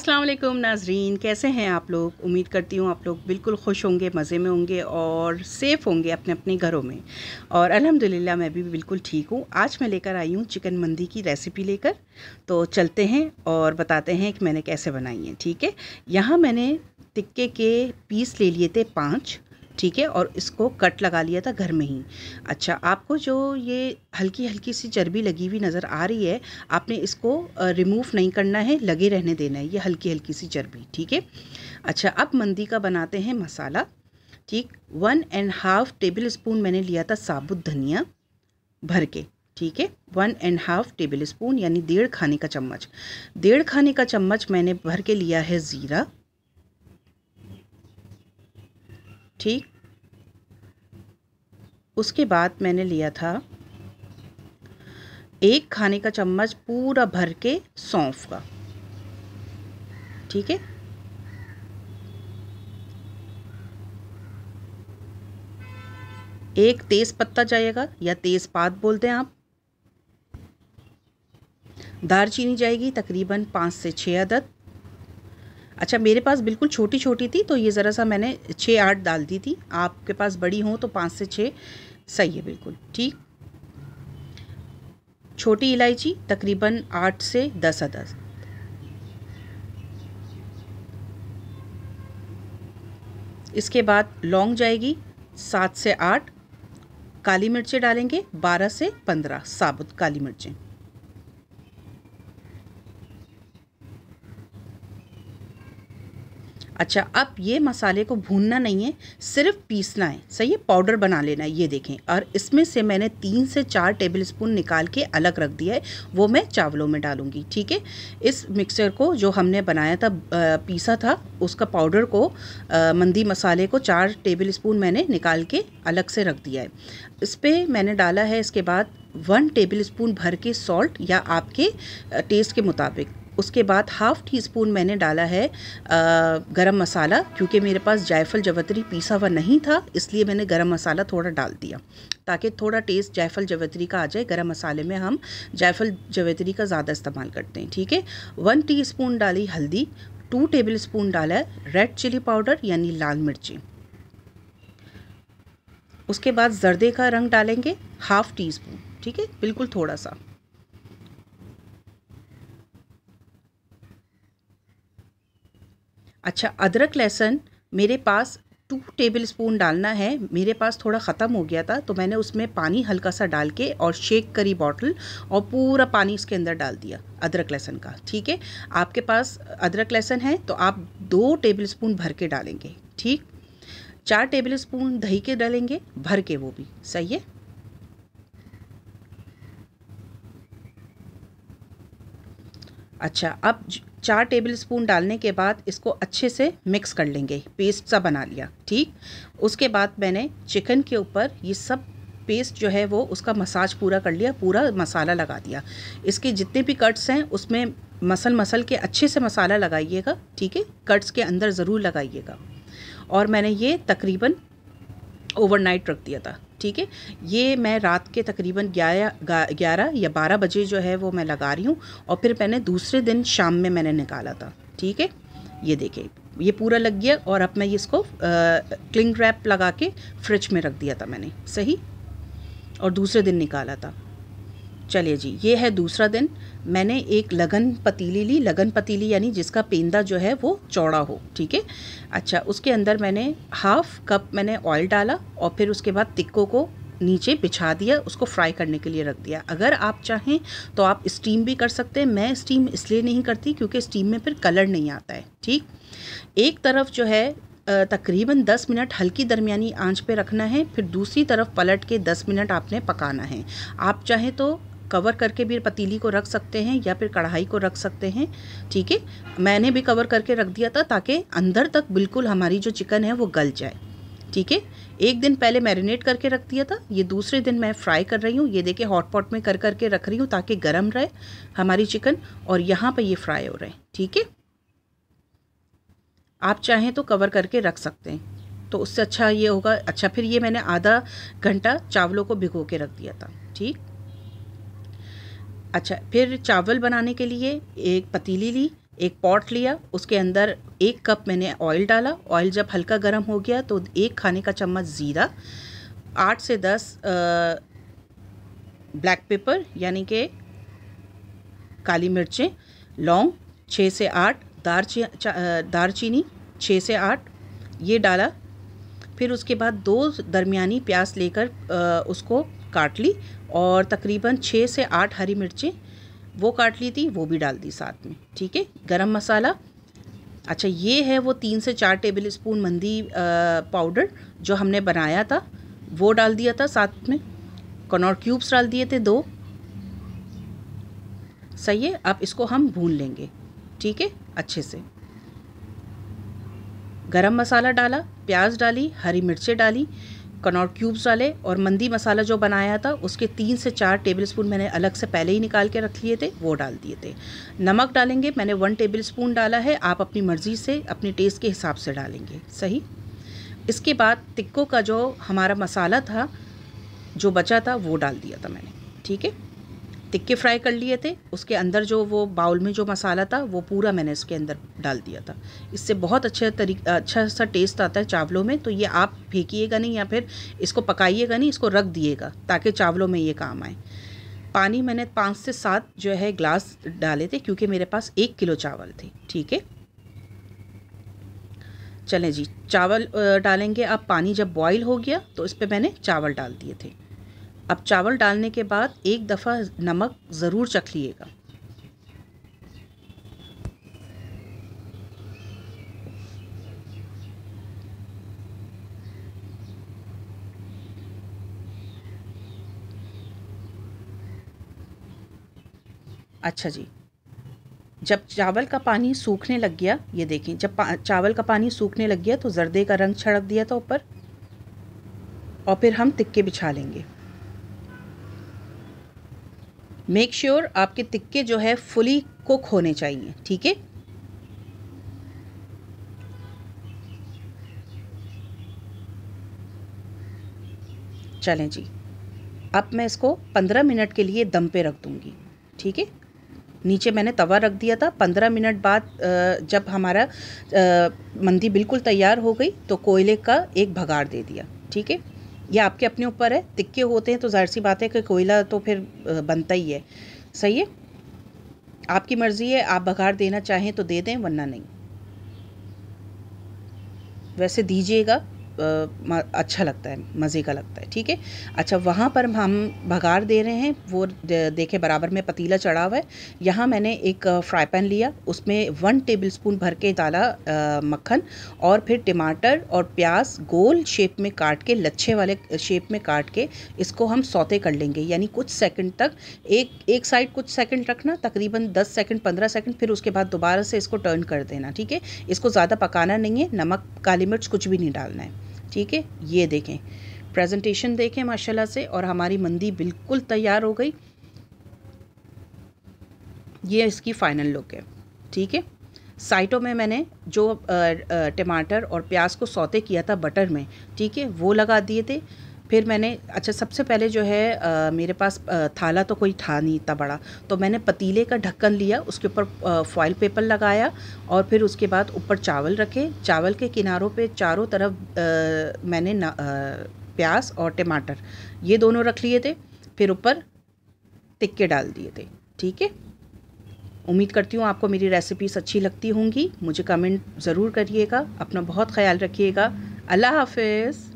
अस्सलाम वालेकुम नाजरीन कैसे हैं आप लोग उम्मीद करती हूँ आप लोग बिल्कुल खुश होंगे मज़े में होंगे और सेफ़ होंगे अपने अपने घरों में और अल्हम्दुलिल्लाह मैं भी बिल्कुल ठीक हूँ आज मैं लेकर आई हूँ चिकन मंदी की रेसिपी लेकर तो चलते हैं और बताते हैं कि मैंने कैसे बनाई है ठीक है यहाँ मैंने टिक्के के पीस ले लिए थे पाँच ठीक है और इसको कट लगा लिया था घर में ही अच्छा आपको जो ये हल्की हल्की सी चर्बी लगी हुई नज़र आ रही है आपने इसको रिमूव नहीं करना है लगे रहने देना है ये हल्की हल्की सी चर्बी ठीक है अच्छा अब मंदी का बनाते हैं मसाला ठीक one and half tablespoon मैंने लिया था साबुत धनिया भर के ठीक है one and half tablespoon यानी डेढ़ खाने का चम्मच डेढ़ खाने का चम्मच मैंने भर के लिया है ज़ीरा ठीक उसके बाद मैंने लिया था एक खाने का चम्मच पूरा भर के सौंफ का ठीक है एक तेज पत्ता जाएगा या तेज पात बोलते हैं आप दार चीनी जाएगी तकरीबन पाँच से छः अदद अच्छा मेरे पास बिल्कुल छोटी छोटी थी तो ये ज़रा सा मैंने छः आठ डाल दी थी आपके पास बड़ी हो तो पाँच से छः सही है बिल्कुल ठीक छोटी इलायची तकरीबन आठ से दस अदस इसके बाद लौंग जाएगी सात से आठ काली मिर्चें डालेंगे बारह से पंद्रह साबुत काली मिर्चें अच्छा अब ये मसाले को भूनना नहीं है सिर्फ पीसना है सही है पाउडर बना लेना है ये देखें और इसमें से मैंने तीन से चार टेबल स्पून निकाल के अलग रख दिया है वो मैं चावलों में डालूँगी ठीक है इस मिक्सचर को जो हमने बनाया था पीसा था उसका पाउडर को मंदी मसाले को चार टेबल स्पून मैंने निकाल के अलग से रख दिया है इस पर मैंने डाला है इसके बाद वन टेबल स्पून भर के सॉल्ट या आपके टेस्ट के मुताबिक उसके बाद हाफ़ टी स्पून मैंने डाला है गरम मसाला क्योंकि मेरे पास जायफल जवतरी पीसा हुआ नहीं था इसलिए मैंने गरम मसाला थोड़ा डाल दिया ताकि थोड़ा टेस्ट जायफल जवतरी का आ जाए गरम मसाले में हम जायफल जवतरी का ज़्यादा इस्तेमाल करते हैं ठीक है वन टी स्पून डाली हल्दी टू टेबल स्पून डाला है रेड चिली पाउडर यानी लाल मिर्ची उसके बाद जर्दे का रंग डालेंगे हाफ़ टी स्पून ठीक है बिल्कुल थोड़ा सा अच्छा अदरक लहसुन मेरे पास टू टेबल स्पून डालना है मेरे पास थोड़ा ख़त्म हो गया था तो मैंने उसमें पानी हल्का सा डाल के और शेक करी बॉटल और पूरा पानी उसके अंदर डाल दिया अदरक लहसुन का ठीक है आपके पास अदरक लहसुन है तो आप दो टेबल स्पून भर के डालेंगे ठीक चार टेबल स्पून दही के डालेंगे भर के वो भी सही है अच्छा अब चार टेबल स्पून डालने के बाद इसको अच्छे से मिक्स कर लेंगे पेस्ट सा बना लिया ठीक उसके बाद मैंने चिकन के ऊपर ये सब पेस्ट जो है वो उसका मसाज पूरा कर लिया पूरा मसाला लगा दिया इसके जितने भी कट्स हैं उसमें मसल मसल के अच्छे से मसाला लगाइएगा ठीक है कट्स के अंदर ज़रूर लगाइएगा और मैंने ये तकरीबन ओवरनाइट रख दिया था ठीक है ये मैं रात के तकरीबन ग्यारह ग्यारह या बारह बजे जो है वो मैं लगा रही हूँ और फिर मैंने दूसरे दिन शाम में मैंने निकाला था ठीक है ये देखें ये पूरा लग गया और अब मैं इसको क्लिंग रैप लगा के फ्रिज में रख दिया था मैंने सही और दूसरे दिन निकाला था चलिए जी ये है दूसरा दिन मैंने एक लगन पतीली ली लगन पतीली यानी जिसका पेंदा जो है वो चौड़ा हो ठीक है अच्छा उसके अंदर मैंने हाफ कप मैंने ऑयल डाला और फिर उसके बाद तिक्कों को नीचे बिछा दिया उसको फ्राई करने के लिए रख दिया अगर आप चाहें तो आप स्टीम भी कर सकते हैं मैं स्टीम इसलिए नहीं करती क्योंकि स्टीम में फिर कलर नहीं आता है ठीक एक तरफ जो है तकरीबन 10 मिनट हल्की दरमियानी आंच पे रखना है फिर दूसरी तरफ पलट के 10 मिनट आपने पकाना है आप चाहें तो कवर करके भी पतीली को रख सकते हैं या फिर कढ़ाई को रख सकते हैं ठीक है मैंने भी कवर करके रख दिया था ताकि अंदर तक बिल्कुल हमारी जो चिकन है वो गल जाए ठीक है एक दिन पहले मैरिनेट करके रख दिया था ये दूसरे दिन मैं फ्राई कर रही हूँ ये देखे हॉट पॉट में कर करके रख रही हूँ ताकि गर्म रहे हमारी चिकन और यहाँ पर ये फ्राई हो रहे ठीक है आप चाहें तो कवर करके रख सकते हैं तो उससे अच्छा ये होगा अच्छा फिर ये मैंने आधा घंटा चावलों को भिगो के रख दिया था ठीक अच्छा फिर चावल बनाने के लिए एक पतीली ली एक पॉट लिया उसके अंदर एक कप मैंने ऑयल डाला ऑयल जब हल्का गर्म हो गया तो एक खाने का चम्मच ज़ीरा आठ से दस ब्लैक पेपर यानी कि काली मिर्चें लौंग छः से आठ दार ची, दारचीनी छः से आठ ये डाला फिर उसके बाद दो दरमियानी प्याज लेकर उसको काट ली और तकरीबन छः से आठ हरी मिर्चें वो काट ली थी वो भी डाल दी साथ में ठीक है गरम मसाला अच्छा ये है वो तीन से चार टेबल स्पून मंदी पाउडर जो हमने बनाया था वो डाल दिया था साथ में कनौर क्यूब्स डाल दिए थे दो सही है अब इसको हम भून लेंगे ठीक है अच्छे से गरम मसाला डाला प्याज डाली हरी मिर्चें डाली कनौट क्यूब्स डाले और मंदी मसाला जो बनाया था उसके तीन से चार टेबल स्पून मैंने अलग से पहले ही निकाल के रख लिए थे वो डाल दिए थे नमक डालेंगे मैंने वन टेबल स्पून डाला है आप अपनी मर्ज़ी से अपने टेस्ट के हिसाब से डालेंगे सही इसके बाद टिक्को का जो हमारा मसाला था जो बचा था वो डाल दिया था मैंने ठीक है टिक्के फ्राई कर लिए थे उसके अंदर जो वो बाउल में जो मसाला था वो पूरा मैंने इसके अंदर डाल दिया था इससे बहुत अच्छे तरीका अच्छा सा टेस्ट आता है चावलों में तो ये आप फेंकीेगा नहीं या फिर इसको पकाइएगा नहीं इसको रख दिएगा ताकि चावलों में ये काम आए पानी मैंने पाँच से सात जो है ग्लास डाले थे क्योंकि मेरे पास एक किलो चावल थे ठीक है चलें जी चावल डालेंगे अब पानी जब बॉईल हो गया तो इस पर मैंने चावल डाल दिए थे अब चावल डालने के बाद एक दफ़ा नमक ज़रूर चख लीजिएगा अच्छा जी जब चावल का पानी सूखने लग गया ये देखें जब चावल का पानी सूखने लग गया तो जर्दे का रंग छड़क दिया था ऊपर और फिर हम तिक्के बिछा लेंगे मेक श्योर sure आपके तिक्के जो है फुली कुक होने चाहिए ठीक है चलें जी अब मैं इसको पंद्रह मिनट के लिए दम पे रख दूँगी ठीक है नीचे मैंने तवा रख दिया था पंद्रह मिनट बाद जब हमारा मंदी बिल्कुल तैयार हो गई तो कोयले का एक भगाड़ दे दिया ठीक है ये आपके अपने ऊपर है तिक्के होते हैं तो जाहिर सी बात है कि कोयला तो फिर बनता ही है सही है आपकी मर्ज़ी है आप बघार देना चाहें तो दे दें वरना नहीं वैसे दीजिएगा अच्छा लगता है मज़े का लगता है ठीक है अच्छा वहाँ पर हम भगार दे रहे हैं वो देखे बराबर में पतीला चढ़ा हुआ है यहाँ मैंने एक फ्राई पैन लिया उसमें वन टेबल स्पून भर के डाला मक्खन और फिर टमाटर और प्याज गोल शेप में काट के लच्छे वाले शेप में काट के इसको हम सौते कर लेंगे यानी कुछ सेकंड तक एक एक साइड कुछ सेकंड रखना तकरीबन 10 सेकंड 15 सेकंड फिर उसके बाद दोबारा से इसको टर्न कर देना ठीक है इसको ज़्यादा पकाना नहीं है नमक काली मिर्च कुछ भी नहीं डालना है ठीक है ये देखें प्रेजेंटेशन देखें माशाल्लाह से और हमारी मंदी बिल्कुल तैयार हो गई ये इसकी फाइनल लुक है ठीक है साइटों में मैंने जो टमाटर और प्याज को सौते किया था बटर में ठीक है वो लगा दिए थे फिर मैंने अच्छा सबसे पहले जो है आ, मेरे पास आ, थाला तो कोई था नहीं इतना बड़ा तो मैंने पतीले का ढक्कन लिया उसके ऊपर फॉइल पेपर लगाया और फिर उसके बाद ऊपर चावल रखे चावल के किनारों पे चारों तरफ आ, मैंने न, प्याज और टमाटर ये दोनों रख लिए थे फिर ऊपर टिक्के डाल दिए थे ठीक है उम्मीद करती हूँ आपको मेरी रेसिपीज़ अच्छी लगती होंगी मुझे कमेंट ज़रूर करिएगा अपना बहुत ख्याल रखिएगा अल्लाह हाफिज़